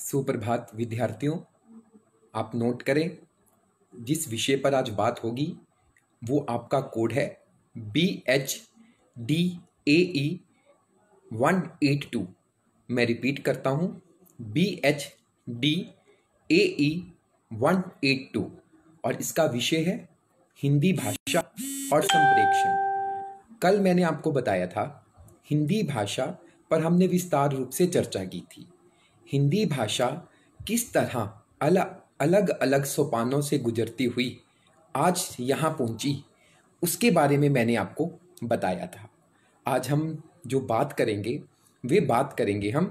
सुप्रभात विद्यार्थियों आप नोट करें जिस विषय पर आज बात होगी वो आपका कोड है B H D A E one eight two मैं रिपीट करता हूँ B H D A E one eight two और इसका विषय है हिंदी भाषा और संप्रेक्षण कल मैंने आपको बताया था हिंदी भाषा पर हमने विस्तार रूप से चर्चा की थी हिंदी भाषा किस तरह अलग अलग अलग सोपानों से गुजरती हुई आज यहाँ पहुँची उसके बारे में मैंने आपको बताया था आज हम जो बात करेंगे वे बात करेंगे हम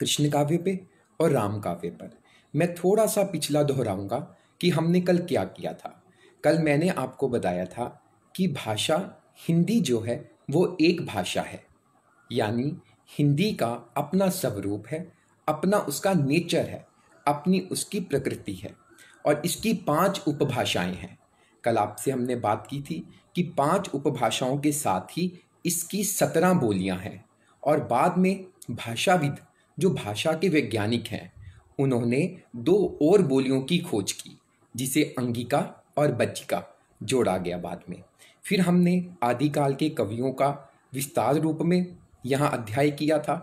कृष्ण काव्य पे और राम काव्य पर मैं थोड़ा सा पिछला दोहराऊंगा कि हमने कल क्या किया था कल मैंने आपको बताया था कि भाषा हिंदी जो है वो एक भाषा है यानी हिंदी का अपना स्वरूप है अपना उसका नेचर है अपनी उसकी प्रकृति है और इसकी पांच उपभाषाएं हैं कल आपसे हमने बात की थी कि पांच उपभाषाओं के साथ ही इसकी सत्रह बोलियां हैं और बाद में भाषाविद जो भाषा के वैज्ञानिक हैं उन्होंने दो और बोलियों की खोज की जिसे अंगिका और बज्जिका जोड़ा गया बाद में फिर हमने आदिकाल के कवियों का विस्तार रूप में यहाँ अध्याय किया था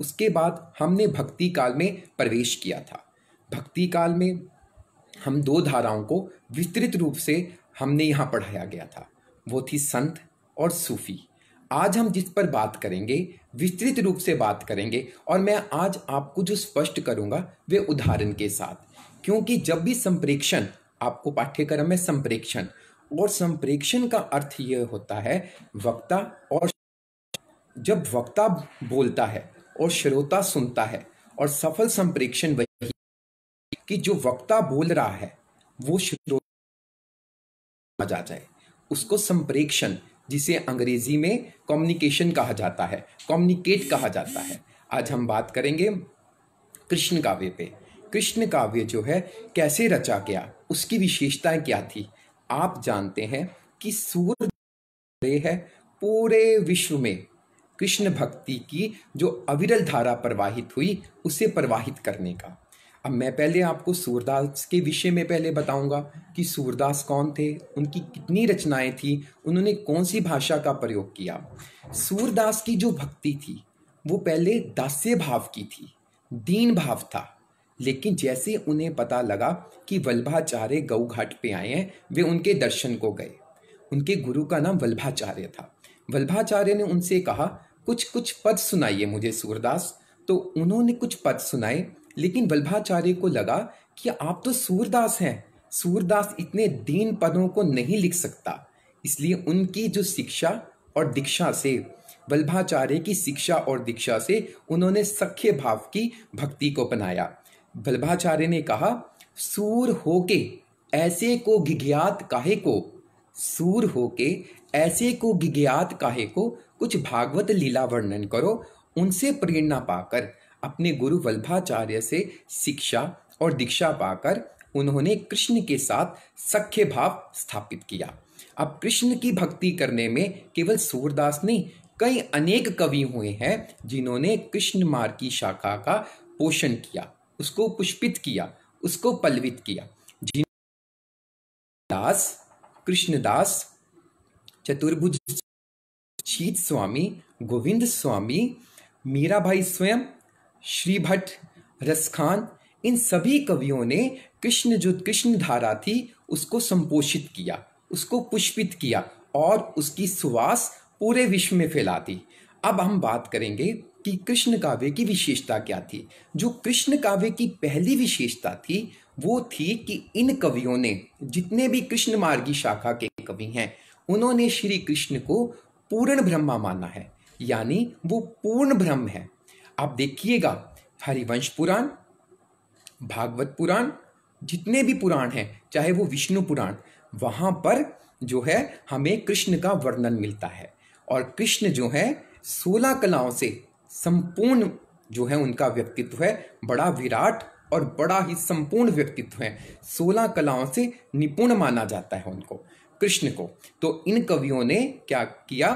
उसके बाद हमने भक्ति काल में प्रवेश किया था भक्ति काल में हम दो धाराओं को विस्तृत रूप से हमने यहाँ पढ़ाया गया था वो थी संत और सूफी आज हम जिस पर बात करेंगे विस्तृत रूप से बात करेंगे और मैं आज आपको जो स्पष्ट करूँगा वे उदाहरण के साथ क्योंकि जब भी संप्रेक्षण आपको पाठ्यक्रम में संप्रेक्षण और संप्रेक्षण का अर्थ यह होता है वक्ता और जब वक्ता बोलता है और श्रोता सुनता है और सफल संप्रेक्षण वही कि जो वक्ता बोल रहा है वो श्रोता जा जाए उसको संप्रेक्षण जिसे अंग्रेजी में कम्युनिकेशन कहा जाता है कम्युनिकेट कहा जाता है आज हम बात करेंगे कृष्ण काव्य पे कृष्ण काव्य जो है कैसे रचा गया उसकी विशेषताएं क्या थी आप जानते हैं कि सूर्य है पूरे विश्व में कृष्ण भक्ति की जो अविरल धारा प्रवाहित हुई उसे प्रवाहित करने का अब मैं पहले आपको सूरदास के विषय में पहले बताऊंगा कि सूरदास कौन थे उनकी कितनी रचनाएं थी उन्होंने कौन सी भाषा का प्रयोग किया सूरदास की जो भक्ति थी वो पहले दास्य भाव की थी दीन भाव था लेकिन जैसे उन्हें पता लगा कि वल्भाचार्य गऊ घाट पर आए हैं वे उनके दर्शन को गए उनके गुरु का नाम वल्भाचार्य था वल्भाचार्य ने उनसे कहा कुछ कुछ पद सुनाइए मुझे सूरदास तो उन्होंने कुछ पद सुनाए लेकिन वल्भाचार्य को लगा कि आप तो सूरदास हैं सूरदास इतने दीन पदों को नहीं लिख सकता इसलिए उनकी जो शिक्षा और दीक्षा से वल्भाचार्य की शिक्षा और दीक्षा से उन्होंने सख्य भाव की भक्ति को बनाया वल्भाचार्य ने कहा सूर होके ऐसे को गिज्ञात काहे को सूर होके ऐसे को गिज्ञात काहे को कुछ भागवत लीला वर्णन करो उनसे प्रेरणा पाकर अपने गुरु वल्भाचार्य से शिक्षा और दीक्षा पाकर उन्होंने कृष्ण के साथ सख्य भाव स्थापित किया अब कृष्ण की भक्ति करने में केवल सूरदास नहीं कई अनेक कवि हुए हैं जिन्होंने कृष्ण मार्ग की शाखा का पोषण किया उसको पुष्पित किया उसको पलवित किया जिन दास कृष्णदास चतुर्भुज चीत स्वामी गोविंद स्वामी मीरा भाई स्वयं श्री भट्ट रसखान इन सभी कवियों ने कृष्ण जो कृष्ण धारा थी उसको संपोषित किया उसको पुष्पित किया और उसकी सुवास पूरे विश्व में फैला दी अब हम बात करेंगे कि कृष्ण काव्य की विशेषता क्या थी जो कृष्ण काव्य की पहली विशेषता थी वो थी कि इन कवियों ने जितने भी कृष्ण मार्गी शाखा के कवि हैं उन्होंने श्री कृष्ण को पूर्ण ब्रह्मा माना है यानी वो पूर्ण ब्रह्म है आप देखिएगा हरिवंश पुराण भागवत पुराण जितने भी पुराण हैं चाहे वो विष्णु पुराण वहाँ पर जो है हमें कृष्ण का वर्णन मिलता है और कृष्ण जो है सोलह कलाओं से संपूर्ण जो है उनका व्यक्तित्व है बड़ा विराट और बड़ा ही संपूर्ण व्यक्तित्व है सोलह कलाओं से निपुण माना जाता है उनको कृष्ण को तो इन कवियों ने क्या किया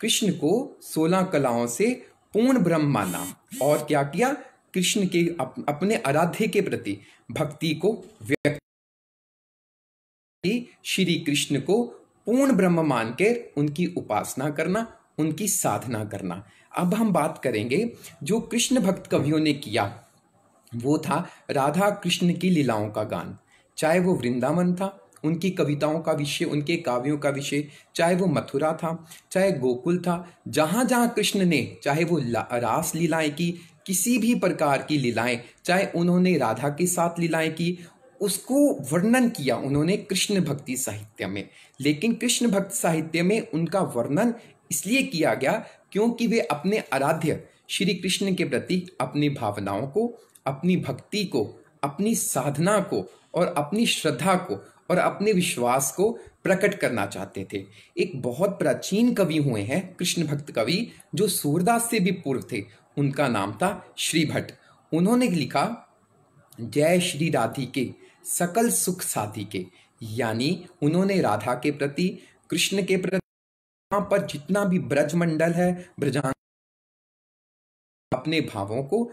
कृष्ण को सोलह कलाओं से पूर्ण ब्रह्म माना और क्या किया कृष्ण के अप, अपने आराध्य के प्रति भक्ति को व्यक्त श्री कृष्ण को पूर्ण ब्रह्म मानकर उनकी उपासना करना उनकी साधना करना अब हम बात करेंगे जो कृष्ण भक्त कवियों ने किया वो था राधा कृष्ण की लीलाओं का गान चाहे वो वृंदावन था उनकी कविताओं का विषय उनके काव्यों का विषय चाहे वो मथुरा था चाहे गोकुल था जहाँ जहाँ कृष्ण ने चाहे वो रास लीलाएं की किसी भी प्रकार की लीलाएं चाहे उन्होंने राधा के साथ लीलाएं की उसको वर्णन किया उन्होंने कृष्ण भक्ति साहित्य में लेकिन कृष्ण भक्ति साहित्य में उनका वर्णन इसलिए किया गया क्योंकि वे अपने आराध्य श्री कृष्ण के प्रति अपनी भावनाओं को अपनी भक्ति को अपनी साधना को और अपनी श्रद्धा को और अपने विश्वास को प्रकट करना चाहते थे एक बहुत प्राचीन कवि हुए हैं कृष्ण भक्त कवि जो सूरदास से भी पूर्व थे उनका नाम था श्री भट्ट उन्होंने लिखा जय श्री के सकल सुख साधी के यानी उन्होंने राधा के प्रति कृष्ण के प्रति पर जितना भी ब्रजमंडल है ब्रजांग अपने भावों को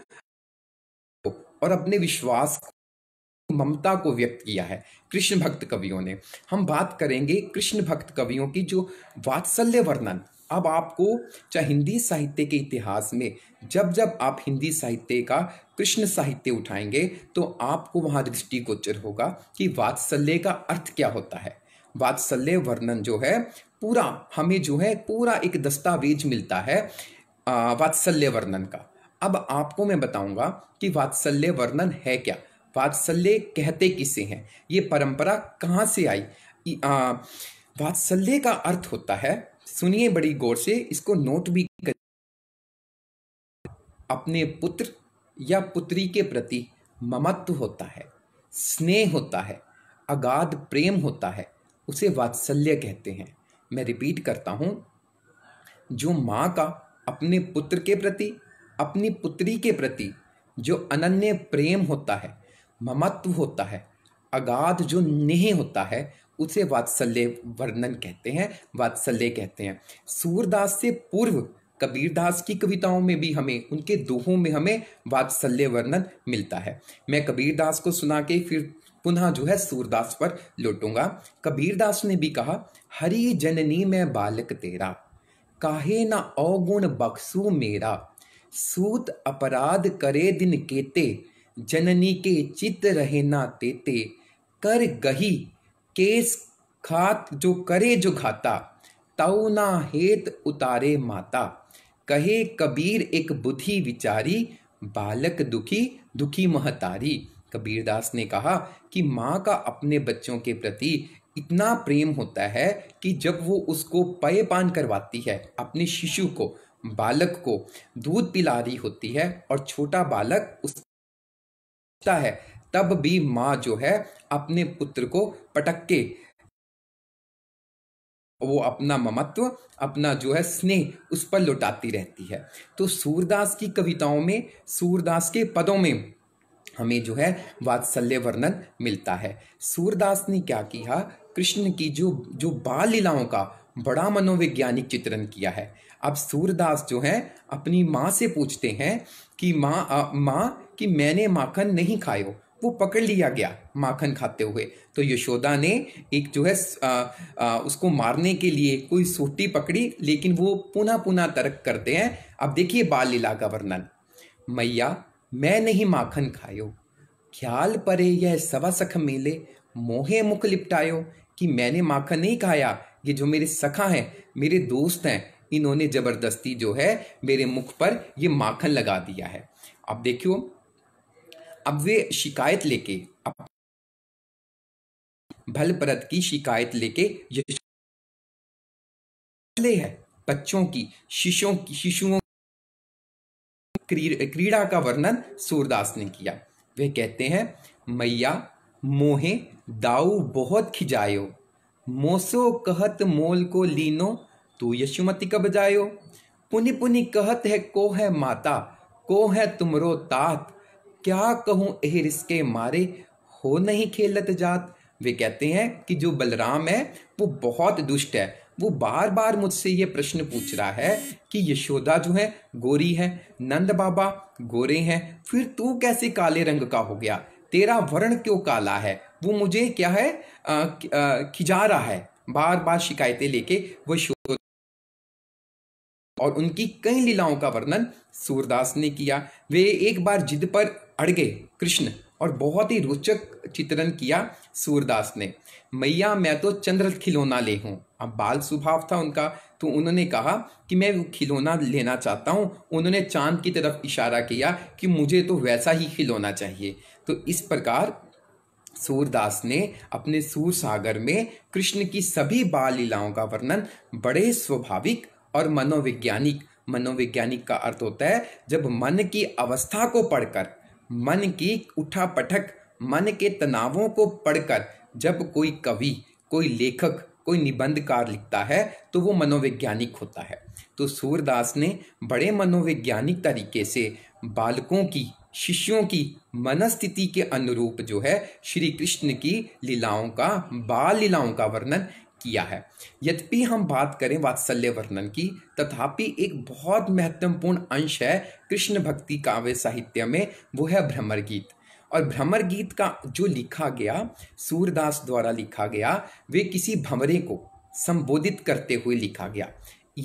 और अपने विश्वास को ममता को व्यक्त किया है कृष्ण भक्त कवियों ने हम बात करेंगे कृष्ण भक्त कवियों की जो वात्सल्य वर्णन अब आपको चाहे हिंदी साहित्य के इतिहास में जब जब आप हिंदी साहित्य का कृष्ण साहित्य उठाएंगे तो आपको वहाँ दृष्टिगोचर होगा कि वात्सल्य का अर्थ क्या होता है वात्सल्य वर्णन जो है पूरा हमें जो है पूरा एक दस्तावेज मिलता है वात्सल्य वर्णन का अब आपको मैं बताऊंगा कि वात्सल्य वर्णन है क्या वात्सल्य कहते किसे हैं ये परंपरा कहाँ से आई वात्सल्य का अर्थ होता है सुनिए बड़ी गौर से इसको नोट भी कर अपने पुत्र या पुत्री के प्रति ममत्व होता है स्नेह होता है अगाध प्रेम होता है उसे वात्सल्य कहते हैं मैं रिपीट करता हूँ जो माँ का अपने पुत्र के प्रति अपनी पुत्री के प्रति जो अनन्य प्रेम होता है ममत्व होता है अगाध जो नेह होता है उसे वात्सल्य वर्णन कहते हैं वात्सल्य कहते हैं सूरदास से पूर्व कबीरदास की कविताओं में भी हमें उनके दोहों में हमें वात्सल्य वर्णन मिलता है मैं कबीरदास को सुना के फिर पुनः जो है सूरदास पर लौटूंगा कबीरदास ने भी कहा हरी जननी मैं बालक तेरा काहे ना अवगुण बख्सू मेरा सूत अपराध करे दिन केते जननी के चित रहे ना तेते कर गही केस खात जो करे जो घाता ताऊ ना हेत उतारे माता कहे कबीर एक बुद्धि विचारी बालक दुखी दुखी महतारी कबीरदास ने कहा कि माँ का अपने बच्चों के प्रति इतना प्रेम होता है कि जब वो उसको पय पान करवाती है अपने शिशु को बालक को दूध पिला रही होती है और छोटा बालक उस पूछता है तब भी माँ जो है अपने पुत्र को पटक के वो अपना ममत्व अपना जो है स्नेह उस पर लुटाती रहती है तो सूरदास की कविताओं में सूरदास के पदों में हमें जो है वात्सल्य वर्णन मिलता है सूरदास ने क्या किया कृष्ण की जो जो बाल लीलाओं का बड़ा मनोवैज्ञानिक चित्रण किया है अब सूरदास जो है अपनी माँ से पूछते हैं कि माँ माँ कि मैंने माखन नहीं खायो वो पकड़ लिया गया माखन खाते हुए तो यशोदा ने एक जो है आ, आ, उसको मारने के लिए कोई सोटी पकड़ी लेकिन वो पुनः पुनः तर्क करते हैं अब देखिए बाल लीला का वर्णन मैया मैं नहीं माखन खायो ख्याल परे यह सवा सख मेले मोहे मुख लिपटायो कि मैंने माखन नहीं खाया ये जो मेरे सखा हैं मेरे दोस्त हैं इन्होंने ज़बरदस्ती जो है मेरे मुख पर ये माखन लगा दिया है अब देखियो अब वे शिकायत लेके भल परत की शिकायत लेके ये ले है बच्चों की शिशुओं की शिशुओं क्रीड़ा का वर्णन सूरदास ने किया वे कहते हैं मैया मोहे दाऊ बहुत खिजायो मोसो कहत मोल को लीनो तू यशुमती कब जायो पुनि पुनि कहत है को है माता को है तुमरो तात क्या कहूँ एह रिसके मारे हो नहीं खेलत जात वे कहते हैं कि जो बलराम है वो बहुत दुष्ट है वो बार बार मुझसे ये प्रश्न पूछ रहा है कि यशोदा जो है गोरी है नंद बाबा गोरे हैं फिर तू कैसे काले रंग का हो गया तेरा वर्ण क्यों काला है वो मुझे क्या है खिजा रहा है बार बार शिकायतें लेके वो शोध और उनकी कई लीलाओं का वर्णन सूरदास ने किया वे एक बार जिद पर अड़ गए कृष्ण और बहुत ही रोचक चित्रण किया सूरदास ने मैया मैं तो चंद्र खिलौना ले हूँ अब बाल स्वभाव था उनका तो उन्होंने कहा कि मैं खिलौना लेना चाहता हूँ उन्होंने चांद की तरफ इशारा किया कि मुझे तो वैसा ही खिलौना चाहिए तो इस प्रकार सूरदास ने अपने सूर सागर में कृष्ण की सभी बाल लीलाओं का वर्णन बड़े स्वाभाविक और मनोवैज्ञानिक मनोवैज्ञानिक का अर्थ होता है जब मन की अवस्था को पढ़कर मन की उठा पटक मन के तनावों को पढ़कर जब कोई कवि कोई लेखक कोई निबंधकार लिखता है तो वो मनोवैज्ञानिक होता है तो सूरदास ने बड़े मनोवैज्ञानिक तरीके से बालकों की शिष्यों की मनस्थिति के अनुरूप जो है श्री कृष्ण की लीलाओं का बाल लीलाओं का वर्णन किया है यद्यपि हम बात करें वात्सल्य वर्णन की तथापि एक बहुत महत्वपूर्ण अंश है कृष्ण भक्ति काव्य साहित्य में वो है भ्रमर गीत और भ्रमर गीत का जो लिखा गया सूरदास द्वारा लिखा गया वे किसी भंवरे को संबोधित करते हुए लिखा गया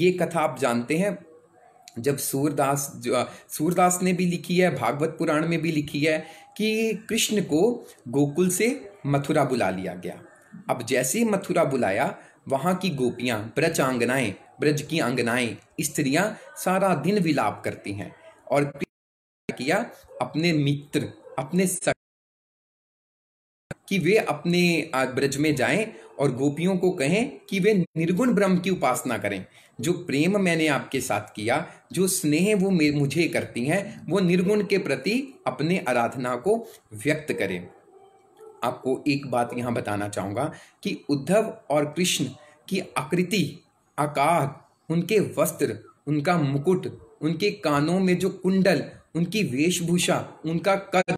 ये कथा आप जानते हैं जब सूरदास सूरदास ने भी लिखी है भागवत पुराण में भी लिखी है कि कृष्ण को गोकुल से मथुरा बुला लिया गया अब जैसे ही मथुरा बुलाया वहाँ की गोपियाँ ब्रज आंगनाएँ ब्रज की आंगनाएँ स्त्रियाँ सारा दिन विलाप करती हैं और किया अपने मित्र अपने कि वे अपने ब्रज में जाएं और गोपियों को कहें कि वे निर्गुण ब्रह्म की उपासना करें जो प्रेम मैंने आपके साथ किया जो स्नेह वो मुझे करती हैं वो निर्गुण के प्रति अपने आराधना को व्यक्त करें आपको एक बात यहाँ बताना चाहूँगा कि उद्धव और कृष्ण की आकृति आकार उनके वस्त्र उनका मुकुट उनके कानों में जो कुंडल उनकी वेशभूषा उनका कद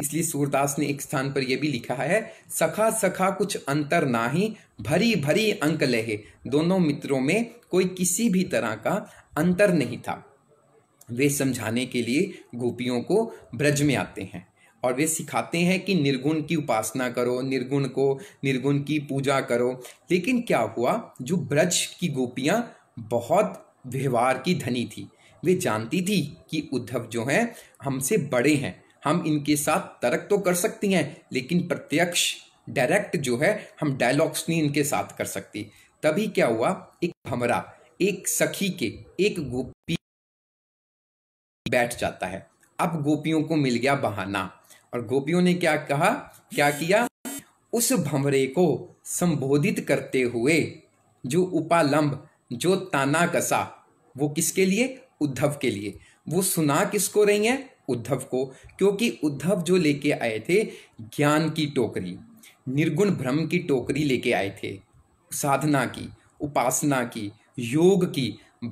इसलिए सूरदास ने एक स्थान पर यह भी लिखा है सखा सखा कुछ अंतर ना ही भरी भरी अंक लहे दोनों मित्रों में कोई किसी भी तरह का अंतर नहीं था वे समझाने के लिए गोपियों को ब्रज में आते हैं और वे सिखाते हैं कि निर्गुण की उपासना करो निर्गुण को निर्गुण की पूजा करो लेकिन क्या हुआ जो ब्रज की गोपियाँ बहुत व्यवहार की धनी थी वे जानती थी कि उद्धव जो हैं हमसे बड़े हैं हम इनके साथ तर्क तो कर सकती हैं लेकिन प्रत्यक्ष डायरेक्ट जो है हम डायलॉग्स नहीं इनके साथ कर सकती तभी क्या हुआ एक भमरा एक सखी के एक गोपी बैठ जाता है अब गोपियों को मिल गया बहाना और गोपियों ने क्या कहा क्या किया उस भमरे को संबोधित करते हुए जो उपालंब जो ताना कसा वो किसके लिए उद्धव के लिए वो सुना किसको रही है उद्धव को क्योंकि उद्धव जो लेके आए थे ज्ञान की टोकरी निर्गुण भ्रम की टोकरी लेके आए थे साधना की उपासना की योग की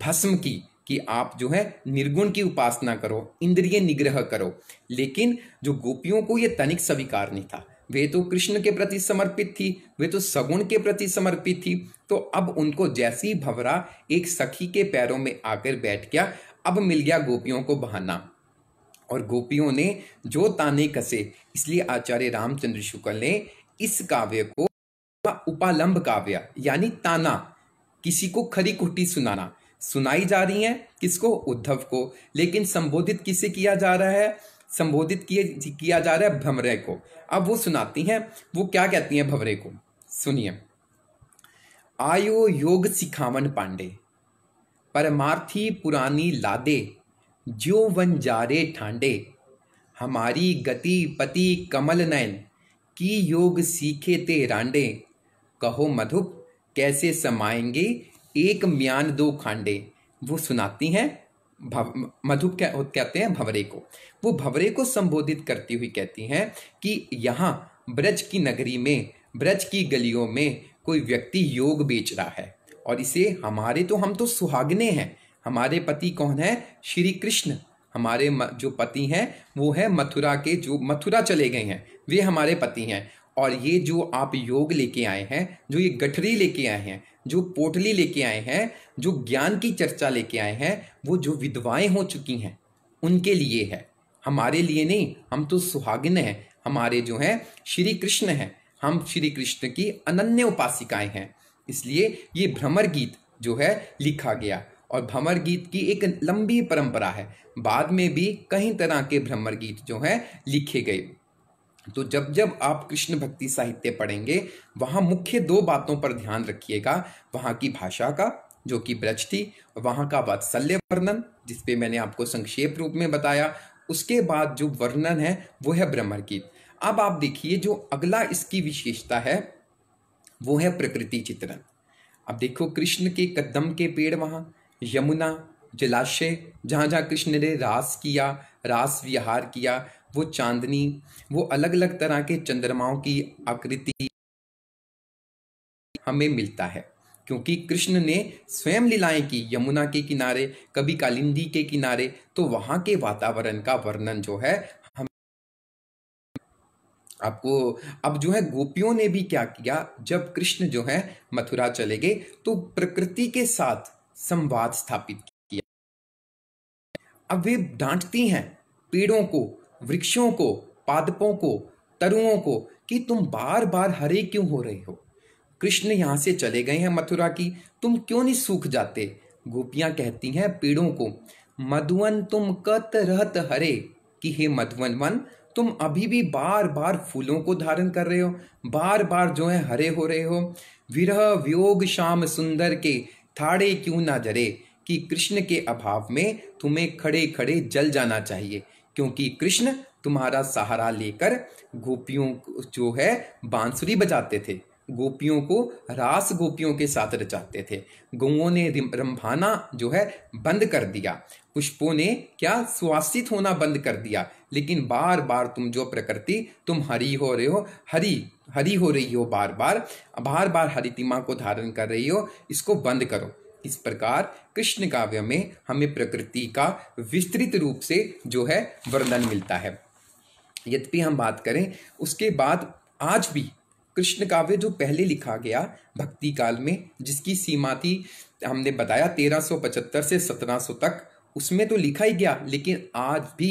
भस्म की कि आप जो है निर्गुण की उपासना करो इंद्रिय निग्रह करो लेकिन जो गोपियों को यह तनिक स्वीकार नहीं था वे तो कृष्ण के प्रति समर्पित थी वे तो सगुण के प्रति समर्पित थी तो अब उनको जैसी भवरा एक सखी के पैरों में आकर बैठ गया अब मिल गया गोपियों को बहाना और गोपियों ने जो ताने कसे इसलिए आचार्य रामचंद्र शुक्ल ने इस काव्य को उपालंब काव्य यानी ताना किसी को खरी खुटी सुनाना सुनाई जा रही है किसको उद्धव को लेकिन संबोधित किसे किया जा रहा है संबोधित किए किया जा रहा है भमरे को अब वो सुनाती हैं वो क्या कहती हैं भमरे को सुनिए आयो योग सिखावन पांडे परमार्थी पुरानी लादे जो वन वनजारे ठांडे हमारी गति पति कमल नयन की योग सीखे ते रांडे कहो मधुप कैसे समाएंगे एक म्यान दो खांडे वो सुनाती हैं भव मधुप क्या कहते हैं भवरे को वो भवरे को संबोधित करती हुई कहती हैं कि यहाँ ब्रज की नगरी में ब्रज की गलियों में कोई व्यक्ति योग बेच रहा है और इसे हमारे तो हम तो सुहागने हैं हमारे पति कौन है श्री कृष्ण हमारे जो पति हैं वो है मथुरा के जो मथुरा चले गए हैं वे हमारे पति हैं और ये जो आप योग लेके आए हैं जो ये गठरी लेके आए हैं जो पोटली लेके आए हैं जो ज्ञान की चर्चा लेके आए हैं वो जो विधवाएं हो चुकी हैं उनके लिए है हमारे लिए नहीं हम तो सुहागिन हैं हमारे जो हैं श्री कृष्ण हैं हम श्री कृष्ण की अनन्य उपासिकाएं हैं इसलिए ये भ्रमर गीत जो है लिखा गया और भ्रमर गीत की एक लंबी परंपरा है बाद में भी कई तरह के भ्रमर गीत जो हैं लिखे गए तो जब जब आप कृष्ण भक्ति साहित्य पढ़ेंगे वहाँ मुख्य दो बातों पर ध्यान रखिएगा वहाँ की भाषा का जो कि ब्रज थी वहाँ का वात्सल्य वर्णन जिसपे मैंने आपको संक्षेप रूप में बताया उसके बाद जो वर्णन है वो है भ्रमर गीत अब आप देखिए जो अगला इसकी विशेषता है वो है प्रकृति चित्रण अब देखो कृष्ण के कदम के पेड़ वहाँ यमुना जलाशय जहाँ जहाँ कृष्ण ने रास किया रास विहार किया वो चांदनी वो अलग अलग तरह के चंद्रमाओं की आकृति हमें मिलता है क्योंकि कृष्ण ने स्वयं लीलाएं की यमुना के किनारे कभी कालिंदी के किनारे तो वहां के वातावरण का वर्णन जो है हम आपको अब जो है गोपियों ने भी क्या किया जब कृष्ण जो है मथुरा चले गए तो प्रकृति के साथ संवाद स्थापित किया अब वे डांटती हैं पेड़ों को वृक्षों को पादपों को तरुओं को कि तुम बार बार हरे क्यों हो रहे हो कृष्ण यहाँ से चले गए हैं मथुरा की तुम क्यों नहीं सूख जाते गोपियां कहती हैं पेड़ों को मधुवन तुम कत रहत हरे कि हे मधुवन वन तुम अभी भी बार बार फूलों को धारण कर रहे हो बार बार जो है हरे हो रहे हो विरह वियोग श्याम सुंदर के ठाड़े क्यों ना जरे कि कृष्ण के अभाव में तुम्हें खड़े खड़े जल जाना चाहिए क्योंकि कृष्ण तुम्हारा सहारा लेकर गोपियों जो है बांसुरी बजाते थे गोपियों को रास गोपियों के साथ रचाते थे गौओं ने रंभाना जो है बंद कर दिया पुष्पों ने क्या सुवासित होना बंद कर दिया लेकिन बार बार तुम जो प्रकृति तुम हरी हो रहे हो हरी हरी हो रही हो बार बार बार बार हरितिमा को धारण कर रही हो इसको बंद करो इस प्रकार कृष्ण काव्य में हमें प्रकृति का विस्तृत रूप से जो है वर्णन मिलता है यद्यपि हम बात करें उसके बाद आज भी कृष्ण काव्य जो पहले लिखा गया भक्ति काल में जिसकी सीमा थी हमने बताया 1375 से 1700 तक उसमें तो लिखा ही गया लेकिन आज भी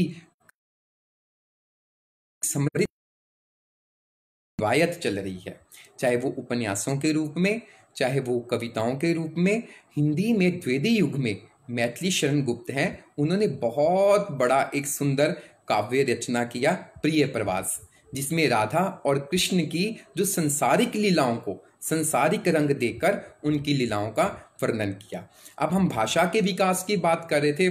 समृद्ध रिवायत चल रही है चाहे वो उपन्यासों के रूप में चाहे वो कविताओं के रूप में हिंदी में द्वेदी युग में मैथिली शरण गुप्त हैं उन्होंने बहुत बड़ा एक सुंदर काव्य रचना किया प्रिय प्रवास जिसमें राधा और कृष्ण की जो संसारिक लीलाओं को संसारिक रंग देकर उनकी लीलाओं का वर्णन किया अब हम भाषा के विकास की बात कर रहे थे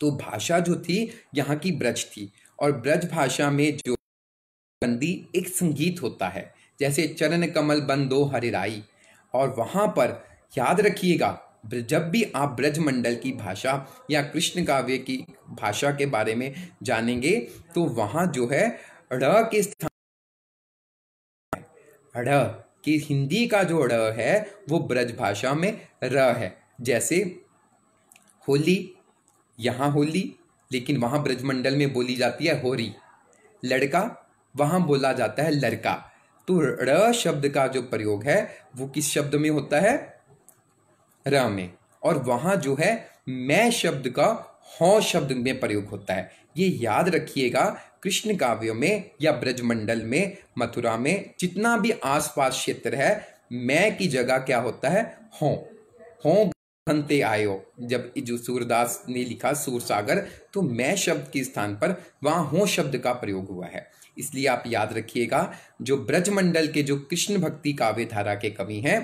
तो भाषा जो थी यहाँ की ब्रज थी और ब्रज भाषा में जो बंदी एक संगीत होता है जैसे चरण कमल बंदो हरिराई और वहाँ पर याद रखिएगा जब भी आप ब्रजमंडल की भाषा या कृष्ण काव्य की भाषा के बारे में जानेंगे तो वहाँ जो है ड़ के स्थान ड़ कि हिंदी का जो ड़ है वो ब्रज भाषा में र है जैसे होली यहाँ होली लेकिन वहाँ ब्रजमंडल में बोली जाती है होरी लड़का वहाँ बोला जाता है लड़का तो र शब्द का जो प्रयोग है वो किस शब्द में होता है र में और वहाँ जो है मैं शब्द का हौ शब्द में प्रयोग होता है ये याद रखिएगा कृष्ण काव्यों में या ब्रजमंडल में मथुरा में जितना भी आसपास क्षेत्र है मैं की जगह क्या होता है हों हों बनते आयो जब जो सूरदास ने लिखा सूरसागर तो मैं शब्द के स्थान पर वहाँ हो शब्द का प्रयोग हुआ है इसलिए आप याद रखिएगा जो ब्रजमंडल के जो कृष्ण भक्ति काव्य धारा के कवि हैं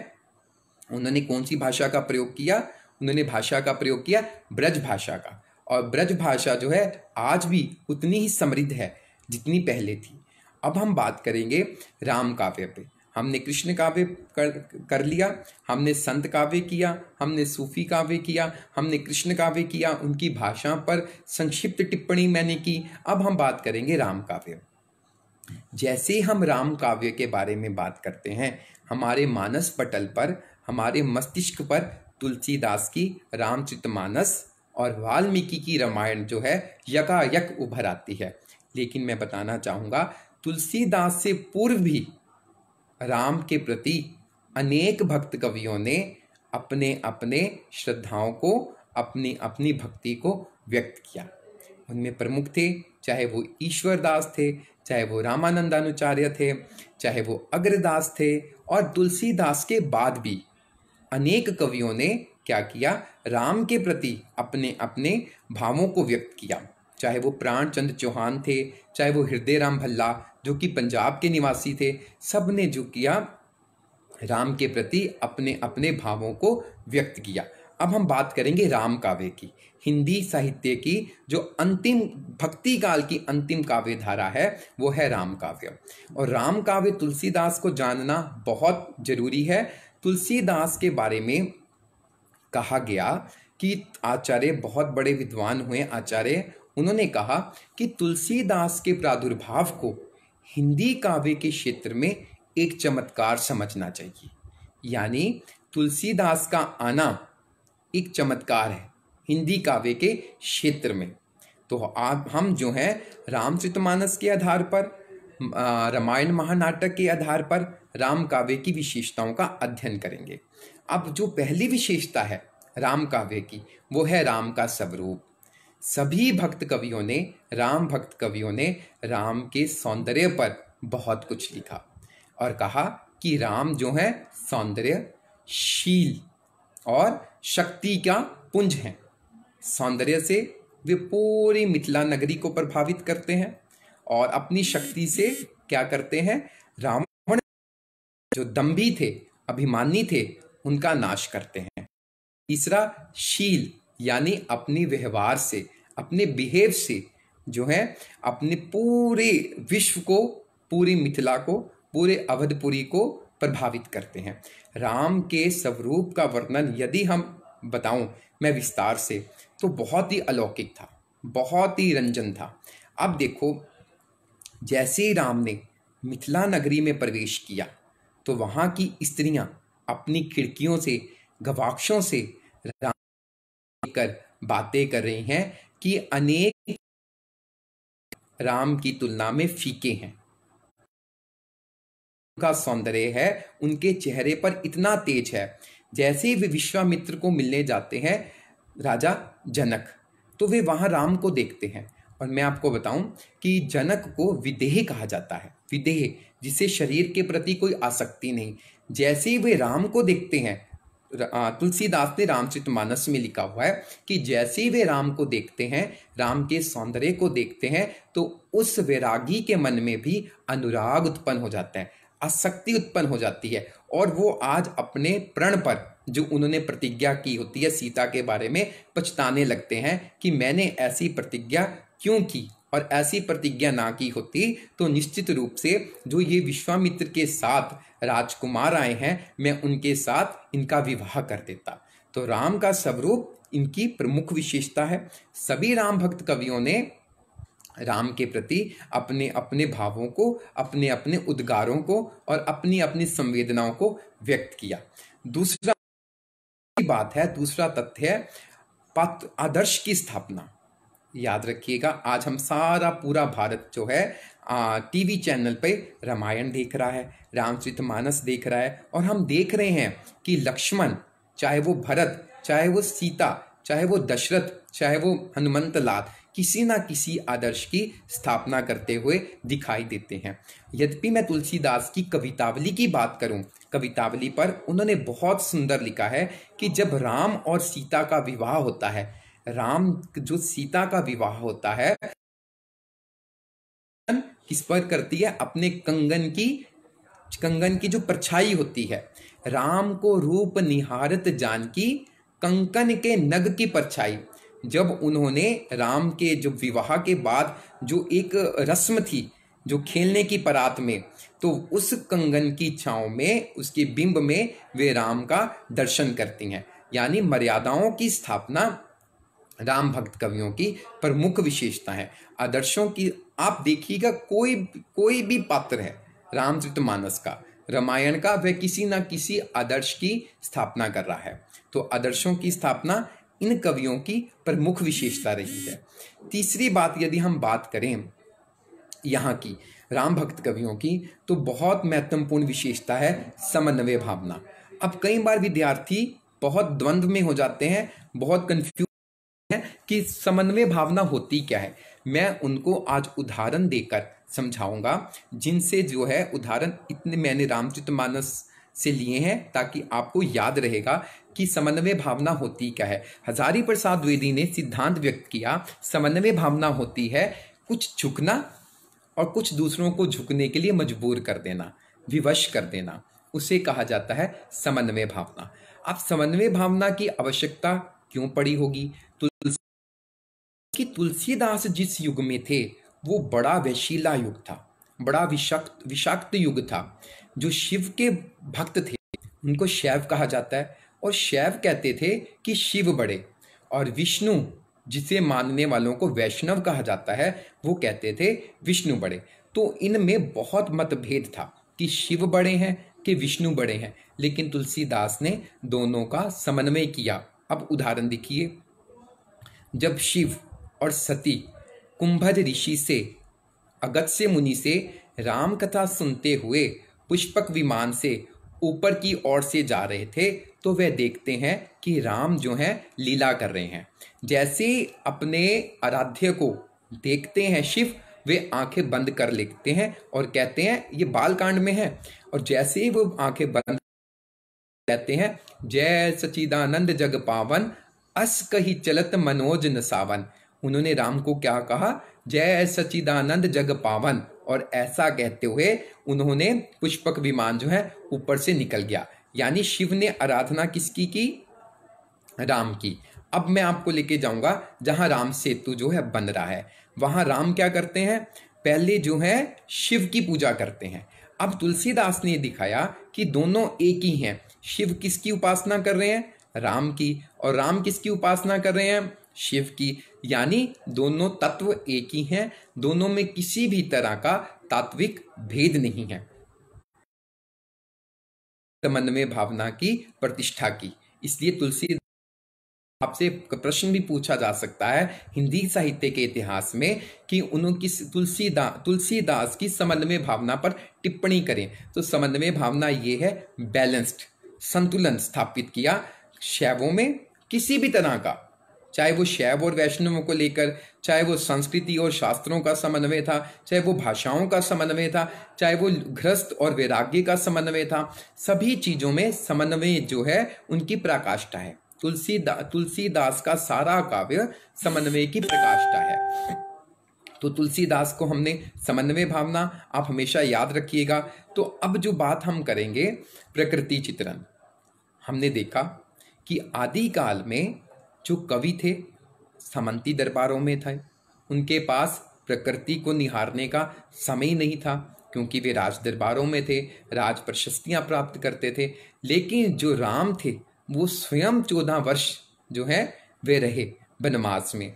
उन्होंने कौन सी भाषा का प्रयोग किया उन्होंने भाषा का प्रयोग किया ब्रज भाषा का और ब्रज भाषा जो है आज भी उतनी ही समृद्ध है जितनी पहले थी अब हम बात करेंगे राम काव्य पे हमने कृष्ण काव्य कर कर लिया हमने संत काव्य किया हमने सूफी काव्य किया हमने कृष्ण काव्य किया उनकी भाषा पर संक्षिप्त टिप्पणी मैंने की अब हम बात करेंगे राम काव्य जैसे हम राम काव्य के बारे में बात करते हैं हमारे मानस पटल पर हमारे मस्तिष्क पर तुलसीदास की रामचरितमानस और वाल्मीकि की रामायण जो है यकायक उभर आती है लेकिन मैं बताना चाहूँगा तुलसीदास से पूर्व भी राम के प्रति अनेक भक्त कवियों ने अपने अपने श्रद्धाओं को अपनी अपनी भक्ति को व्यक्त किया उनमें प्रमुख थे चाहे वो ईश्वरदास थे चाहे वो रामानंदानुचार्य थे चाहे वो अग्रदास थे और तुलसीदास के बाद भी अनेक कवियों ने क्या किया राम के प्रति अपने अपने भावों को व्यक्त किया चाहे वो प्राणचंद चौहान थे चाहे वो हृदय राम भल्ला जो कि पंजाब के निवासी थे सब ने जो किया राम के प्रति अपने अपने भावों को व्यक्त किया अब हम बात करेंगे राम काव्य की हिंदी साहित्य की जो अंतिम भक्ति काल की अंतिम काव्य धारा है वो है राम काव्य और राम काव्य तुलसीदास को जानना बहुत जरूरी है तुलसीदास के बारे में कहा गया कि आचार्य बहुत बड़े विद्वान हुए आचार्य उन्होंने कहा कि तुलसीदास के प्रादुर्भाव को हिंदी काव्य के क्षेत्र में एक चमत्कार समझना चाहिए यानी तुलसीदास का आना एक चमत्कार है हिंदी काव्य के क्षेत्र में तो आप हम जो है रामचरितमानस के आधार पर रामायण महानाटक के आधार पर राम काव्य की विशेषताओं का अध्ययन करेंगे अब जो पहली विशेषता है राम काव्य की वो है राम का स्वरूप सभी भक्त कवियों ने राम भक्त कवियों ने राम के सौंदर्य पर बहुत कुछ लिखा और कहा कि राम जो है सौंदर्य शील और शक्ति का पुंज है सौंदर्य से वे पूरी मिथिला नगरी को प्रभावित करते हैं और अपनी शक्ति से क्या करते हैं रावण जो दम्भी थे अभिमानी थे उनका नाश करते हैं तीसरा शील यानी अपने व्यवहार से अपने बिहेव से जो है अपने पूरे विश्व को पूरी मिथिला को पूरे अवधपुरी को प्रभावित करते हैं राम के स्वरूप का वर्णन यदि हम बताऊं मैं विस्तार से तो बहुत ही अलौकिक था बहुत ही रंजन था अब देखो जैसे ही राम ने मिथिला नगरी में प्रवेश किया तो वहाँ की स्त्रियाँ अपनी खिड़कियों से गवाक्षों से राम कर बातें कर रही हैं कि अनेक राम की तुलना में फीके हैं उनका सौंदर्य है उनके चेहरे पर इतना तेज है जैसे ही वे विश्वामित्र को मिलने जाते हैं राजा जनक तो वे वहां राम को देखते हैं और मैं आपको बताऊं कि जनक को विदेह कहा जाता है विदेह जिसे शरीर के प्रति कोई आसक्ति नहीं जैसे ही वे राम को देखते हैं तुलसीदास ने रामचित मानस में लिखा हुआ है कि जैसे ही वे राम को देखते हैं राम के सौंदर्य को देखते हैं तो उस वैरागी के मन में भी अनुराग उत्पन्न हो जाता है आसक्ति उत्पन्न हो जाती है और वो आज अपने प्रण पर जो उन्होंने प्रतिज्ञा की होती है सीता के बारे में पछताने लगते हैं कि मैंने ऐसी प्रतिज्ञा क्यों की और ऐसी प्रतिज्ञा ना की होती तो निश्चित रूप से जो ये विश्वामित्र के साथ राजकुमार आए हैं मैं उनके साथ इनका विवाह कर देता तो राम का स्वरूप इनकी प्रमुख विशेषता है सभी राम भक्त कवियों ने राम के प्रति अपने अपने भावों को अपने अपने उद्गारों को और अपनी अपनी संवेदनाओं को व्यक्त किया दूसरा बात है दूसरा तथ्य है आदर्श की स्थापना याद रखिएगा आज हम सारा पूरा भारत जो है टीवी चैनल पे रामायण देख रहा है रामचरित मानस देख रहा है और हम देख रहे हैं कि लक्ष्मण चाहे वो भरत चाहे वो सीता चाहे वो दशरथ चाहे वो हनुमंत लाल किसी ना किसी आदर्श की स्थापना करते हुए दिखाई देते हैं यद्यपि मैं तुलसीदास की कवितावली की बात करूं कवितावली पर उन्होंने बहुत सुंदर लिखा है कि जब राम और सीता का विवाह होता है राम जो सीता का विवाह होता है किस पर करती है अपने कंगन की कंगन की जो परछाई होती है राम को रूप निहारत जानकी कंकन के नग की परछाई जब उन्होंने राम के जो विवाह के बाद जो एक रस्म थी जो खेलने की परात में तो उस कंगन की छाव में उसके बिंब में वे राम का दर्शन करती हैं यानी मर्यादाओं की स्थापना राम भक्त कवियों की प्रमुख विशेषता है आदर्शों की आप देखिएगा कोई कोई भी पात्र है मानस का रामायण का वह किसी ना किसी आदर्श की स्थापना कर रहा है तो आदर्शों की स्थापना इन कवियों की प्रमुख विशेषता रही है तीसरी बात यदि हम बात करें यहाँ की राम भक्त कवियों की तो बहुत महत्वपूर्ण विशेषता है समन्वय भावना अब कई बार विद्यार्थी बहुत द्वंद्व में हो जाते हैं बहुत कंफ्यूज है कि समन्वय भावना होती क्या है मैं उनको आज उदाहरण देकर समझाऊंगा जिनसे जो है उदाहरण इतने मैंने रामचित मानस से लिए हैं ताकि आपको याद रहेगा कि समन्वय भावना होती क्या है हजारी प्रसाद द्विवेदी ने सिद्धांत व्यक्त किया समन्वय भावना होती है कुछ झुकना और कुछ दूसरों को झुकने के लिए मजबूर कर देना विवश कर देना उसे कहा जाता है समन्वय भावना अब समन्वय भावना की आवश्यकता क्यों पड़ी होगी तो कि तुलसीदास जिस युग में थे वो बड़ा वैशीला युग था बड़ा विषाक्त विषाक्त युग था जो शिव के भक्त थे उनको शैव कहा जाता है और शैव कहते थे कि शिव बड़े और विष्णु जिसे मानने वालों को वैष्णव कहा जाता है वो कहते थे विष्णु बड़े तो इनमें बहुत मतभेद था कि शिव बड़े हैं कि विष्णु बड़े हैं लेकिन तुलसीदास ने दोनों का समन्वय किया अब उदाहरण देखिए जब शिव और सती कुंभज ऋषि से अगत्य मुनि से राम कथा सुनते हुए पुष्पक विमान से ऊपर की ओर से जा रहे थे तो वह देखते हैं कि राम जो हैं लीला कर रहे हैं जैसे अपने आराध्य को देखते हैं शिव वे आंखें बंद कर लेते हैं और कहते हैं ये बालकांड में है और जैसे ही वो आंखें बंद कहते हैं जय सचिदानंद जग पावन अस कही चलत मनोज नसावन उन्होंने राम को क्या कहा जय सचिदानंद जग पावन और ऐसा कहते हुए उन्होंने पुष्पक विमान जो है ऊपर से निकल गया यानी शिव ने आराधना किसकी की राम की अब मैं आपको लेके जाऊंगा जहां राम सेतु जो है बन रहा है वहां राम क्या करते हैं पहले जो है शिव की पूजा करते हैं अब तुलसीदास ने दिखाया कि दोनों एक ही हैं शिव किसकी उपासना कर रहे हैं राम की और राम किसकी उपासना कर रहे हैं शिव की यानी दोनों तत्व एक ही हैं दोनों में किसी भी तरह का तात्विक भेद नहीं है समन्वय भावना की प्रतिष्ठा की इसलिए तुलसी आपसे प्रश्न भी पूछा जा सकता है हिंदी साहित्य के इतिहास में कि उन्होंने तुलसीदास तुलसीदास की समन्वय भावना पर टिप्पणी करें तो समन्वय भावना ये है बैलेंस्ड संतुलन स्थापित किया शैवों में किसी भी तरह का चाहे वो शैव और वैष्णवों को लेकर चाहे वो संस्कृति और शास्त्रों का समन्वय था चाहे वो भाषाओं का समन्वय था चाहे वो घ्रस्त और वैराग्य का समन्वय था सभी चीज़ों में समन्वय जो है उनकी प्राकाष्ठा है तुलसी दा, तुलसीदास का सारा काव्य समन्वय की प्रकाष्ठा है तो तुलसीदास को हमने समन्वय भावना आप हमेशा याद रखिएगा तो अब जो बात हम करेंगे प्रकृति चित्रण हमने देखा कि आदिकाल में जो कवि थे समंती दरबारों में थे उनके पास प्रकृति को निहारने का समय नहीं था क्योंकि वे राज दरबारों में थे राज प्रशस्तियाँ प्राप्त करते थे लेकिन जो राम थे वो स्वयं चौदह वर्ष जो है वे रहे बनवास में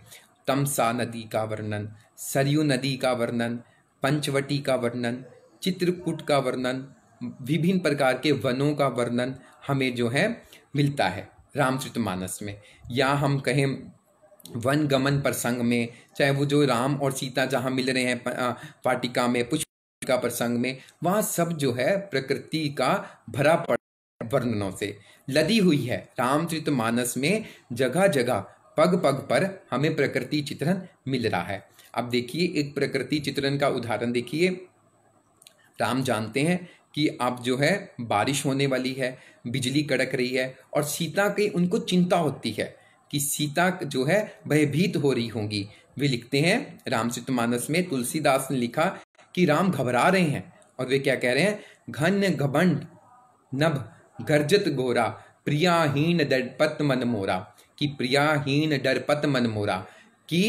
तमसा नदी का वर्णन सरयू नदी का वर्णन पंचवटी का वर्णन चित्रकूट का वर्णन विभिन्न प्रकार के वनों का वर्णन हमें जो है मिलता है रामचरितमानस में या हम कहें वन गमन प्रसंग में चाहे वो जो राम और सीता जहाँ मिल रहे हैं पाटिका में पुष्पिका प्रसंग में वहाँ सब जो है प्रकृति का भरा पड़ वर्णनों से लदी हुई है रामचरित मानस में जगह जगह पग पग पर हमें प्रकृति चित्रण मिल रहा है अब देखिए एक प्रकृति चित्रण का उदाहरण देखिए राम जानते हैं कि आप जो है बारिश होने वाली है बिजली कड़क रही है और सीता की उनको चिंता होती है कि सीता जो है भयभीत हो रही होंगी वे लिखते हैं मानस में तुलसीदास ने लिखा कि राम घबरा रहे हैं और वे क्या कह रहे हैं घन घबंड नभ गर्जत घोरा प्रियाहीन डरपत मन मोरा कि प्रियाहीन डरपत मन मोरा कि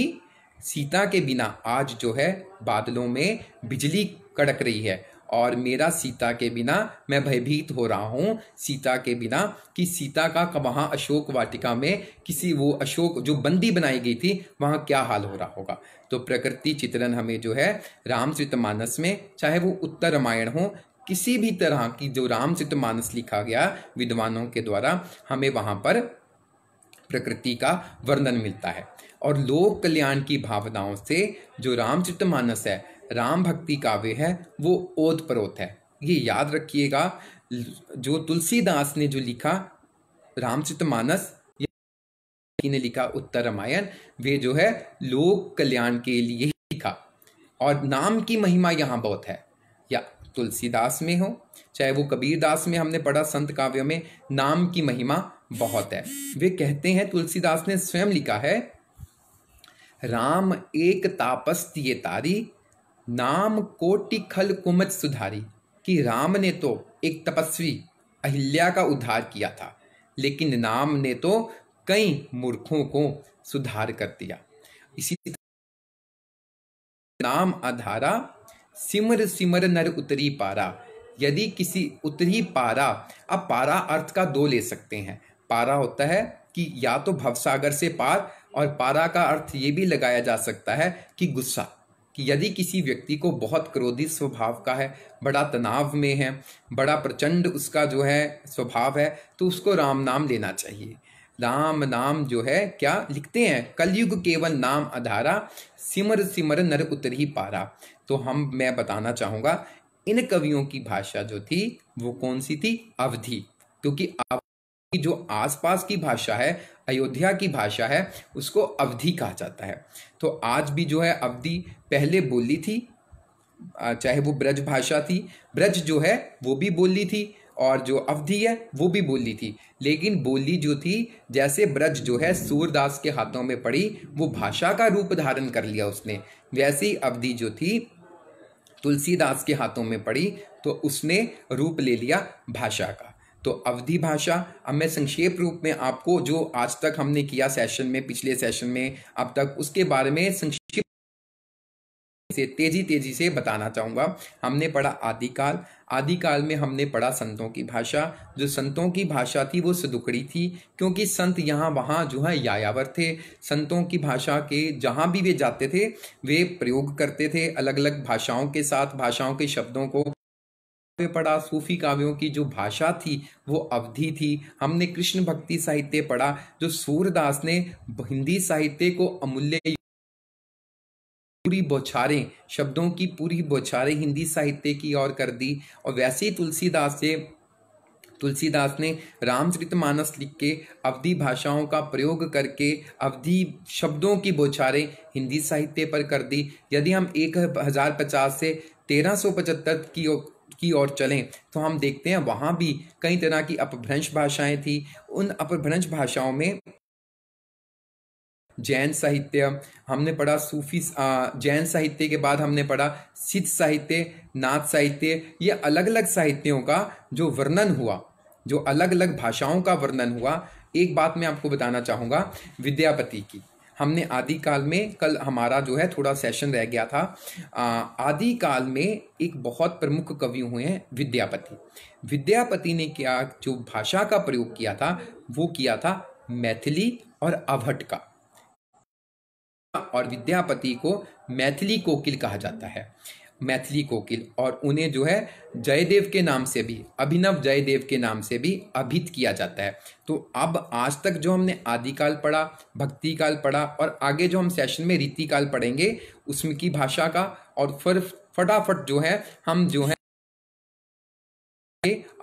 सीता के बिना आज जो है बादलों में बिजली कड़क रही है और मेरा सीता के बिना मैं भयभीत हो रहा हूँ सीता के बिना कि सीता का वहाँ अशोक वाटिका में किसी वो अशोक जो बंदी बनाई गई थी वहाँ क्या हाल हो रहा होगा तो प्रकृति चित्रण हमें जो है रामचित मानस में चाहे वो उत्तर रामायण हो किसी भी तरह की जो रामचित मानस लिखा गया विद्वानों के द्वारा हमें वहाँ पर प्रकृति का वर्णन मिलता है और लोक कल्याण की भावनाओं से जो रामचरित मानस है राम भक्ति काव्य है वो ओत परोत है ये याद रखिएगा जो तुलसीदास ने जो लिखा रामचित मानस ने लिखा उत्तर रामायण वे जो है लोक कल्याण के लिए लिखा और नाम की महिमा यहाँ बहुत है या तुलसीदास में हो चाहे वो कबीरदास में हमने पढ़ा संत काव्य में नाम की महिमा बहुत है वे कहते हैं तुलसीदास ने स्वयं लिखा है राम एक तापस्तारी तारी नाम कोटि खल कुमत सुधारी कि राम ने तो एक तपस्वी अहिल्या का उद्धार किया था लेकिन नाम ने तो कई मूर्खों को सुधार कर दिया इसी नाम आधारा सिमर सिमर नर उतरी पारा यदि किसी उतरी पारा अब पारा अर्थ का दो ले सकते हैं पारा होता है कि या तो भवसागर से पार और पारा का अर्थ ये भी लगाया जा सकता है कि गुस्सा कि यदि किसी व्यक्ति को बहुत क्रोधित स्वभाव का है बड़ा तनाव में है बड़ा प्रचंड उसका जो है स्वभाव है तो उसको राम नाम लेना चाहिए राम नाम जो है क्या लिखते हैं कलयुग केवल नाम आधारा सिमर सिमर नर उतर ही पारा तो हम मैं बताना चाहूँगा इन कवियों की भाषा जो थी वो कौन सी थी अवधि क्योंकि जो आसपास की भाषा है अयोध्या की भाषा है उसको अवधि कहा जाता है तो आज भी जो है अवधि पहले बोली थी चाहे वो ब्रज भाषा थी ब्रज जो है वो भी बोली थी और जो अवधि है वो भी बोली थी लेकिन बोली जो थी जैसे ब्रज जो है सूरदास के हाथों में पड़ी वो भाषा का रूप धारण कर लिया उसने वैसी अवधि जो थी तुलसीदास के हाथों में पड़ी तो उसने रूप ले लिया भाषा का तो अवधि भाषा अब मैं संक्षेप रूप में आपको जो आज तक हमने किया सेशन में पिछले सेशन में अब तक उसके बारे में संक्षिप्त से तेजी तेजी से बताना चाहूँगा हमने पढ़ा आदिकाल आदिकाल में हमने पढ़ा संतों की भाषा जो संतों की भाषा थी वो सुदुकड़ी थी क्योंकि संत यहाँ वहाँ जो है यायावर थे संतों की भाषा के जहाँ भी वे जाते थे वे प्रयोग करते थे अलग अलग भाषाओं के साथ भाषाओं के शब्दों को पढ़ा सूफी काव्यों की जो भाषा थी वो अवधि थी हमने कृष्ण भक्ति साहित्य पढ़ा जो सूरदास ने हिंदी साहित्य को अमूल्य पूरी बौछारें शब्दों की पूरी बौछारें हिंदी साहित्य की ओर कर दी और वैसे ही तुलसीदास से तुलसीदास ने रामचरित मानस लिख के अवधि भाषाओं का प्रयोग करके अवधि शब्दों की बौछारें हिंदी साहित्य पर कर दी यदि हम एक हज़ार पचास से तेरह सौ पचहत्तर की की ओर चलें तो हम देखते हैं वहाँ भी कई तरह की अपभ्रंश भाषाएं थी उन अपभ्रंश भाषाओं में जैन साहित्य हमने पढ़ा सूफी जैन साहित्य के बाद हमने पढ़ा सिद्ध साहित्य नाथ साहित्य ये अलग अलग साहित्यों का जो वर्णन हुआ जो अलग अलग भाषाओं का वर्णन हुआ एक बात मैं आपको बताना चाहूँगा विद्यापति की हमने आदिकाल में कल हमारा जो है थोड़ा सेशन रह गया था आदिकाल में एक बहुत प्रमुख कवि हुए हैं विद्यापति विद्यापति ने क्या जो भाषा का प्रयोग किया था वो किया था मैथिली और अवहट का और विद्यापति को मैथिली कोकिल कहा जाता है मैथिली कोकिल और उन्हें जो है जयदेव के नाम से भी अभिनव जयदेव के नाम से भी अभित किया जाता है तो अब आज तक जो हमने आदिकाल पढ़ा भक्ति काल पढ़ा और आगे जो हम सेशन में रीतिकाल पढ़ेंगे उसमें की भाषा का और फिर फटाफट जो है हम जो है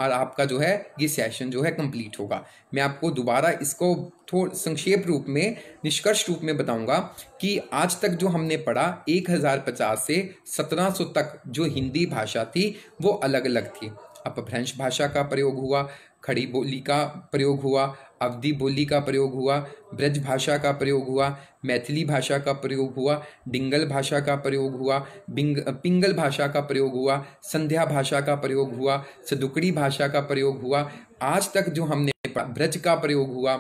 और आपका जो है ये सेशन जो है कंप्लीट होगा मैं आपको दोबारा इसको थोड़ा संक्षेप रूप में निष्कर्ष रूप में बताऊंगा कि आज तक जो हमने पढ़ा एक हज़ार पचास से सत्रह सौ तक जो हिंदी भाषा थी वो अलग अलग थी अपभ्रंश भाषा का प्रयोग हुआ खड़ी बोली का प्रयोग हुआ अवधि बोली का प्रयोग हुआ ब्रज भाषा का प्रयोग हुआ मैथिली भाषा का प्रयोग हुआ डिंगल भाषा का प्रयोग हुआ बिंग पिंगल भाषा का प्रयोग हुआ संध्या भाषा का प्रयोग हुआ सदुकड़ी भाषा का प्रयोग हुआ आज तक जो हमने ब्रज का प्रयोग हुआ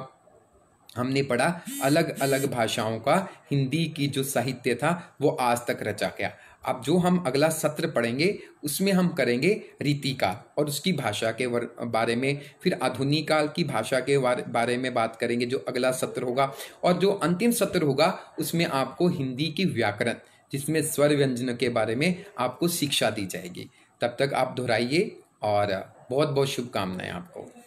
हमने पढ़ा अलग अलग भाषाओं का हिंदी की जो साहित्य था वो आज तक रचा गया अब जो हम अगला सत्र पढ़ेंगे उसमें हम करेंगे रीतिकाल और उसकी भाषा के बारे में फिर आधुनिक काल की भाषा के बारे में बात करेंगे जो अगला सत्र होगा और जो अंतिम सत्र होगा उसमें आपको हिंदी की व्याकरण जिसमें स्वर व्यंजन के बारे में आपको शिक्षा दी जाएगी तब तक आप दोहराइए और बहुत बहुत शुभकामनाएं आपको